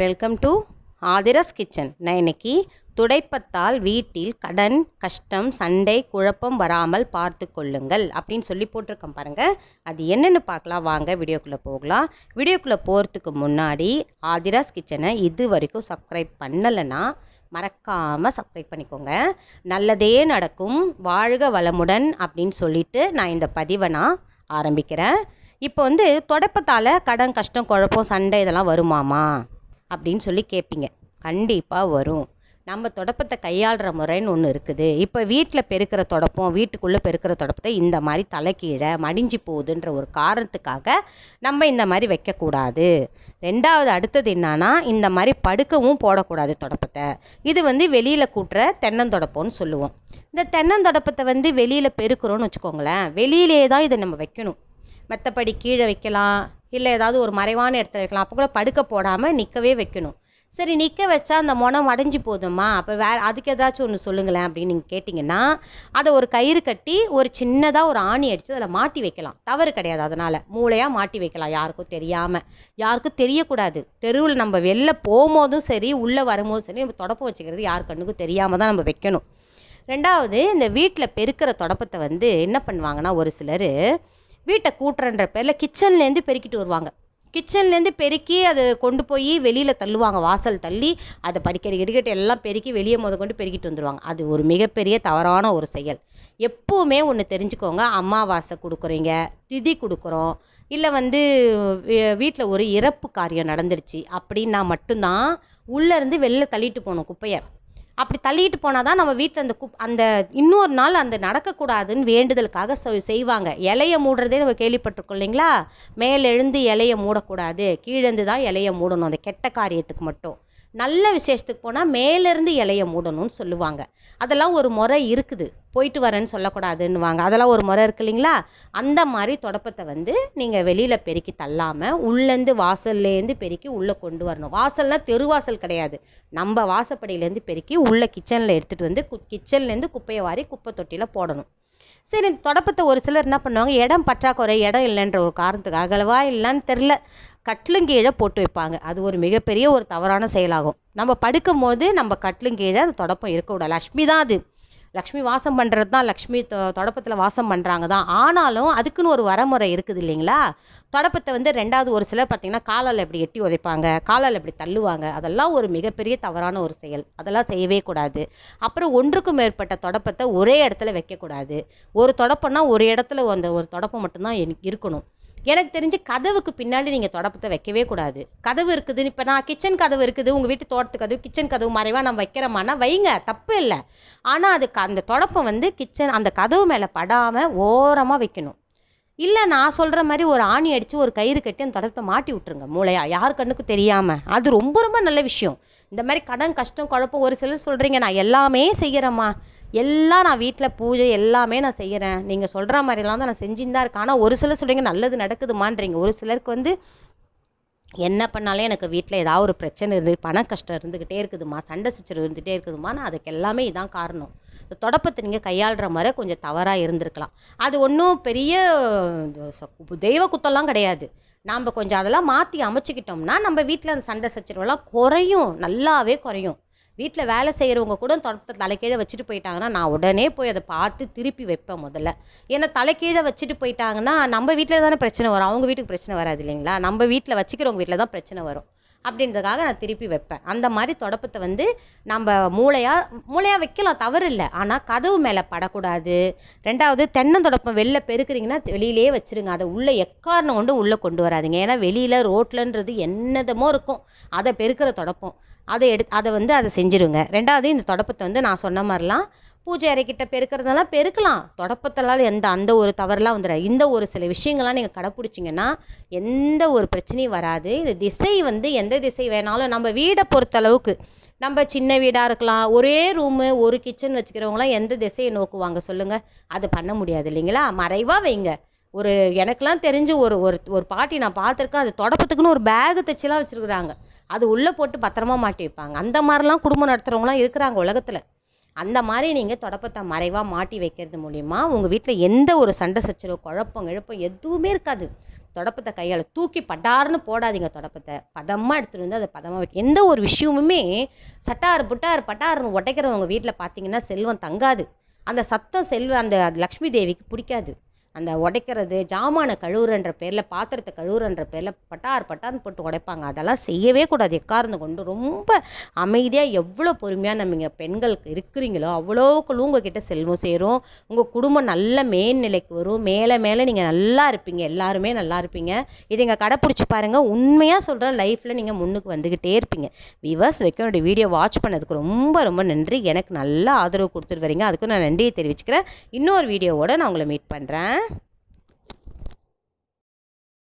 welcome to ஆதிரஸ் kitchen நான் இன்னைக்கு துடைப்பத்தால் வீட்டில் கடன் கஷ்டம் சண்டை குழப்பம் வராமல் பார்த்து கொள்ளுங்கள் அப்படின்னு சொல்லி போட்டிருக்கோம் பாருங்கள் அது என்னென்னு பார்க்கலாம் வாங்க வீடியோக்குள்ளே போகலாம் வீடியோக்குள்ளே போகிறதுக்கு முன்னாடி ஆதிராஸ் கிச்சனை இது வரைக்கும் சப்ஸ்கிரைப் பண்ணலைன்னா மறக்காமல் சப்ஸ்கிரைப் பண்ணிக்கோங்க நல்லதே நடக்கும் வாழ்க வளமுடன் அப்படின்னு சொல்லிட்டு நான் இந்த பதிவை நான் ஆரம்பிக்கிறேன் இப்போ வந்து தொடப்பத்தால் கடன் கஷ்டம் குழப்பம் சண்டை இதெல்லாம் வருமாமா அப்படின்னு சொல்லி கேட்பீங்க கண்டிப்பாக வரும் நம்ம தொடப்பத்தை கையாளுற முறைன்னு ஒன்று இருக்குது இப்போ வீட்டில் பெருக்கிற தொடப்பம் வீட்டுக்குள்ளே பெருக்கிற தொடப்பத்தை இந்த மாதிரி தலைக்கீழே மடிஞ்சு போகுதுன்ற ஒரு காரணத்துக்காக நம்ம இந்த மாதிரி வைக்கக்கூடாது ரெண்டாவது அடுத்தது என்னன்னா இந்த மாதிரி படுக்கவும் போடக்கூடாது தொடப்பத்தை இது வந்து வெளியில் கூட்டுற தென்னந்தொடப்பம்னு சொல்லுவோம் இந்த தென்னந்தொடப்பத்தை வந்து வெளியில் பெருக்கிறோன்னு வச்சுக்கோங்களேன் வெளியிலே தான் இதை நம்ம வைக்கணும் மற்றபடி கீழே வைக்கலாம் இல்லை ஏதாவது ஒரு மறைவான இடத்துல வைக்கலாம் அப்போ கூட படுக்க போடாமல் நிற்கவே வைக்கணும் சரி நிற்க வச்சா அந்த முனம் அடைஞ்சு போதுமா அப்போ வேறு அதுக்கு ஏதாச்சும் ஒன்று சொல்லுங்களேன் அப்படின்னு நீங்கள் கேட்டிங்கன்னா அதை ஒரு கயிறு கட்டி ஒரு சின்னதாக ஒரு ஆணி அடித்து அதில் மாட்டி வைக்கலாம் தவறு கிடையாது அதனால் மூளையாக மாட்டி வைக்கலாம் யாருக்கும் தெரியாமல் யாருக்கும் தெரியக்கூடாது தெருவில் நம்ம வெளில போகும்போதும் சரி உள்ளே வரும்போதும் சரி நம்ம தொடப்பு வச்சுக்கிறது யார் கண்ணுக்கும் தெரியாமல் தான் நம்ம வைக்கணும் ரெண்டாவது இந்த வீட்டில் பெருக்கிற தொடப்பத்தை வந்து என்ன பண்ணுவாங்கன்னா ஒரு சிலர் வீட்டை கூட்டுறன்ற பேரில் கிச்சன்லேருந்து பெருக்கிட்டு வருவாங்க கிச்சன்லேருந்து பெருக்கி அதை கொண்டு போய் வெளியில் தள்ளுவாங்க வாசல் தள்ளி அதை படிக்கிற இடுகட்டை எல்லாம் பெருக்கி வெளியே முத கொண்டு பெருக்கிட்டு வந்துடுவாங்க அது ஒரு மிகப்பெரிய தவறான ஒரு செயல் எப்போவுமே ஒன்று தெரிஞ்சுக்கோங்க அமாவாசை கொடுக்குறீங்க திதி கொடுக்குறோம் இல்லை வந்து வீட்டில் ஒரு இறப்பு காரியம் நடந்துருச்சு அப்படின்னா மட்டும்தான் உள்ளேருந்து வெளில தள்ளிட்டு போகணும் குப்பையை அப்படி தள்ளிட்டு போனால் தான் நம்ம வீட்டில் அந்த குப் அந்த இன்னொரு நாள் அந்த நடக்கக்கூடாதுன்னு வேண்டுதலுக்காக செய்வாங்க இலையை மூடுறதே நம்ம கேள்விப்பட்டிருக்கோம் இல்லைங்களா மேலெழுந்து இலையை மூடக்கூடாது கீழேந்து தான் இலையை மூடணும் அந்த கெட்ட காரியத்துக்கு மட்டும் நல்ல விசேஷத்துக்கு போனால் மேலேருந்து இலையை மூடணும்னு சொல்லுவாங்க அதெல்லாம் ஒரு முறை இருக்குது போயிட்டு வரேன்னு சொல்லக்கூடாதுன்னுவாங்க அதெல்லாம் ஒரு முறை இருக்கு இல்லைங்களா அந்த மாதிரி தொடப்பத்தை வந்து நீங்கள் வெளியில் பெருக்கி தள்ளாமல் உள்ளேருந்து வாசல்லேருந்து பெருக்கி உள்ளே கொண்டு வரணும் வாசல்னால் தெருவாசல் கிடையாது நம்ம வாசப்படியிலேருந்து பெருக்கி உள்ளே கிச்சனில் எடுத்துகிட்டு வந்து கு கிச்சன்லேருந்து குப்பையை வாரி குப்பை தொட்டியில் போடணும் சரி தொடப்பத்தை ஒரு சிலர் என்ன பண்ணுவாங்க இடம் பற்றாக்குறை இடம் இல்லைன்ற ஒரு காரணத்துக்கு அகலவா இல்லைன்னு தெரில கட்டிலுங்கீழே போட்டு வைப்பாங்க அது ஒரு மிகப்பெரிய ஒரு தவறான செயலாகும் நம்ம படுக்கும் போது நம்ம கட்டிலுங்கீழே அந்த தொடப்பம் இருக்கக்கூடாது லக்ஷ்மி தான் அது லக்ஷ்மி வாசம் பண்ணுறது தான் லக்ஷ்மி தொடப்பத்தில் வாசம் பண்ணுறாங்க தான் ஆனாலும் அதுக்குன்னு ஒரு வரமுறை இருக்குது இல்லைங்களா தொடப்பத்தை வந்து ரெண்டாவது ஒரு சிலர் பார்த்திங்கன்னா காலால் இப்படி எட்டி உதைப்பாங்க காலால் இப்படி தள்ளுவாங்க அதெல்லாம் ஒரு மிகப்பெரிய தவறான ஒரு செயல் அதெல்லாம் செய்யவே கூடாது அப்புறம் ஒன்றுக்கும் மேற்பட்ட தொடப்பத்தை ஒரே இடத்துல வைக்கக்கூடாது ஒரு தொடப்பம்னா ஒரு இடத்துல அந்த ஒரு தொடப்பம் மட்டும்தான் இருக்கணும் எனக்கு தெரிஞ்சு கதவுக்கு பின்னாடி நீங்கள் தொடப்பத்தை வைக்கவே கூடாது கதவு இருக்குதுன்னு இப்போ நான் கிச்சன் கதவு இருக்குது உங்கள் வீட்டு தோட்டத்து கதவு கிச்சன் கதவு மறைவாக நம்ம வைக்கிறோமானா வைங்க தப்பு இல்லை ஆனால் அது அந்த தொடப்பம் வந்து கிச்சன் அந்த கதவு மேலே படாமல் ஓரமாக வைக்கணும் இல்லை நான் சொல்கிற மாதிரி ஒரு ஆணி அடித்து ஒரு கயிறு கட்டி அந்த தொடப்பை மாட்டி விட்டுருங்க மூளையா யார் கண்ணுக்கும் தெரியாமல் அது ரொம்ப ரொம்ப நல்ல விஷயம் இந்த மாதிரி கடன் கஷ்டம் குழப்பம் ஒரு சிலர் சொல்கிறீங்க நான் எல்லாமே செய்கிறேம்மா எல்லாம் நான் வீட்டில் பூஜை எல்லாமே நான் செய்கிறேன் நீங்கள் சொல்கிற மாதிரிலாம் தான் நான் செஞ்சுன்னு தான் இருக்கேன் ஆனால் ஒரு சிலர் சொல்கிறீங்க நல்லது நடக்குதுமான்றீங்க ஒரு சிலருக்கு வந்து என்ன பண்ணாலும் எனக்கு வீட்டில் ஏதாவது ஒரு பிரச்சனை இருந்து பண கஷ்டம் இருந்துக்கிட்டே இருக்குதுமா சண்டை சச்சரவு இருந்துகிட்டே இருக்குதுமா நான் அதுக்கு எல்லாமே இதான் காரணம் இந்த தொடப்பத்தை நீங்கள் கையாளுற மாதிரி கொஞ்சம் தவறாக இருந்திருக்கலாம் அது ஒன்றும் பெரிய தெய்வ குத்தம்லாம் கிடையாது நாம் கொஞ்சம் அதெல்லாம் மாற்றி அமைச்சிக்கிட்டோம்னா நம்ம வீட்டில் அந்த சண்டை சச்சரவுலாம் குறையும் நல்லாவே குறையும் வீட்டில் வேலை செய்கிறவங்க கூட தொடப்பத்தை தலைக்கீழே வச்சுட்டு போயிட்டாங்கன்னா நான் உடனே போய் அதை பார்த்து திருப்பி வைப்பேன் முதல்ல ஏன்னா தலைக்கீழே வச்சுட்டு போயிட்டாங்கன்னா நம்ம வீட்டில் தானே பிரச்சனை வரும் அவங்க வீட்டுக்கு பிரச்சனை வராது இல்லைங்களா நம்ம வீட்டில் வச்சுக்கிறவங்க வீட்டில் தான் பிரச்சனை வரும் அப்படின்றதுக்காக நான் திருப்பி வைப்பேன் அந்த மாதிரி தொடப்பத்தை வந்து நம்ம மூளையாக மூளையாக வைக்கலாம் தவறு இல்லை ஆனால் கதவு மேலே படக்கூடாது ரெண்டாவது தென்னந்தொடப்பம் வெளில பெருக்கிறீங்கன்னா வெளியிலே வச்சுருங்க அதை உள்ளே எக்காரணம் கொண்டு உள்ளே கொண்டு வராதிங்க ஏன்னா வெளியில் ரோட்லன்றது என்னதமோ இருக்கும் அதை பெருக்கிற தொடப்பம் அதை எடு அதை வந்து அதை செஞ்சுருங்க ரெண்டாவது இந்த தொடப்பத்தை வந்து நான் சொன்ன மாதிரிலாம் பூஜை அறைக்கிட்ட பெருக்கிறதெல்லாம் பெருக்கலாம் தொடப்பத்தலால் எந்த அந்த ஒரு தவறுலாம் வந்துடும் இந்த ஒரு சில விஷயங்கள்லாம் நீங்கள் கடைப்பிடிச்சிங்கன்னா எந்த ஒரு பிரச்சனையும் வராது இந்த திசை வந்து எந்த திசை வேணாலும் நம்ம வீடை பொறுத்தளவுக்கு நம்ம சின்ன வீடாக இருக்கலாம் ஒரே ரூமு ஒரு கிச்சன் வச்சுக்கிறவங்களாம் எந்த திசையை நோக்குவாங்க சொல்லுங்கள் அது பண்ண முடியாது இல்லைங்களா மறைவாக வைங்க ஒரு எனக்கெலாம் தெரிஞ்சு ஒரு ஒரு ஒரு பாட்டி நான் பார்த்துருக்கேன் அது தொடப்பத்துக்குன்னு ஒரு பேகு தைச்சிலாம் வச்சுருக்குறாங்க அது உள்ளே போட்டு பத்திரமா மாட்டி வைப்பாங்க அந்த மாதிரிலாம் குடும்பம் நடத்துகிறவங்களாம் இருக்கிறாங்க உலகத்தில் அந்த மாதிரி நீங்கள் தொடப்பத்தை மறைவாக மாட்டி வைக்கிறது மூலிமா உங்கள் வீட்டில் எந்த ஒரு சண்டை சச்சரவு குழப்பம் இழப்பம் எதுவுமே இருக்காது தொடப்பத்தை கையால் தூக்கி பட்டாருன்னு போடாதீங்க தொடப்பத்தை பதமாக எடுத்துகிட்டு வந்து அதை பதமாக வைக்க எந்த ஒரு விஷயமுமே சட்டார் புட்டார் பட்டார்னு உடைக்கிறவங்க வீட்டில் பார்த்தீங்கன்னா செல்வம் தங்காது அந்த சத்தம் செல்வ அந்த லக்ஷ்மி தேவிக்கு பிடிக்காது அந்த உடைக்கிறது ஜாமானை கழுவுறன்ற பேரில் பாத்திரத்தை கழுவுறன்ற பேரில் பட்டார் பட்டார்னு போட்டு உடைப்பாங்க அதெல்லாம் செய்யவே கூடாது எக்கார்ந்து கொண்டு ரொம்ப அமைதியாக எவ்வளோ பொறுமையாக நம்ம இங்கே பெண்களுக்கு இருக்கிறீங்களோ அவ்வளோக்குள்ளும் உங்ககிட்ட செல்வம் சேரும் உங்கள் குடும்பம் நல்ல மேல்நிலைக்கு வரும் மேலே மேலே நீங்கள் நல்லா இருப்பீங்க எல்லாருமே நல்லா இருப்பீங்க இது எங்கள் கடைப்பிடிச்சி பாருங்கள் உண்மையாக சொல்கிற லைஃப்பில் நீங்கள் முன்னுக்கு வந்துக்கிட்டே இருப்பீங்க விவாஸ் வைக்கனுடைய வீடியோ வாட்ச் பண்ணதுக்கு ரொம்ப ரொம்ப நன்றி எனக்கு நல்லா ஆதரவு கொடுத்துட்டு வரீங்க அதுக்கும் நான் நன்றியை தெரிவிச்சுக்கிறேன் இன்னொரு வீடியோவோடு நான் உங்களை மீட் பண்ணுறேன்